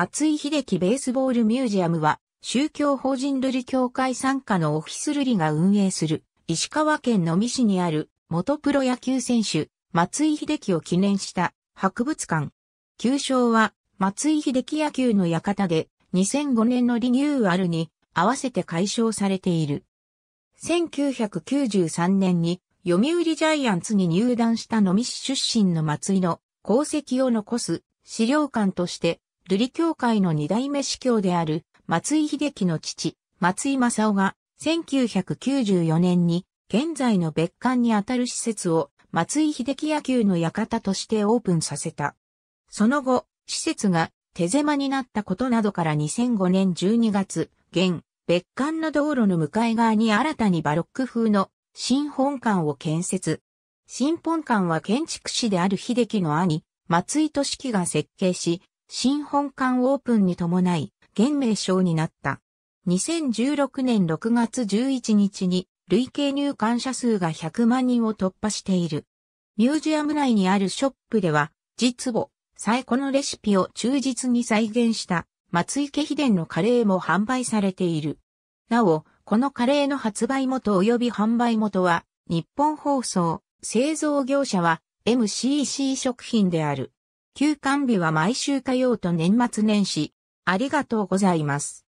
松井秀喜ベースボールミュージアムは、宗教法人瑠璃協会参加のオフィス瑠璃が運営する、石川県能美市にある、元プロ野球選手、松井秀喜を記念した博物館。旧称は、松井秀喜野球の館で、2005年のリニューアルに合わせて解消されている。1993年に読売ジャイアンツに入団した野美市出身の松井の功績を残す資料館として瑠璃教会の二代目司教である松井秀樹の父、松井正夫が1994年に現在の別館にあたる施設を松井秀樹野球の館としてオープンさせた。その後、施設が手狭になったことなどから2005年12月、現、別館の道路の向かい側に新たにバロック風の新本館を建設。新本館は建築士である秀樹の兄、松井俊樹が設計し、新本館オープンに伴い、現名称になった。2016年6月11日に、累計入館者数が100万人を突破している。ミュージアム内にあるショップでは、実母、最古のレシピを忠実に再現した松池秘伝のカレーも販売されている。なお、このカレーの発売元及び販売元は、日本放送、製造業者は MCC 食品である。休館日は毎週火曜と年末年始。ありがとうございます。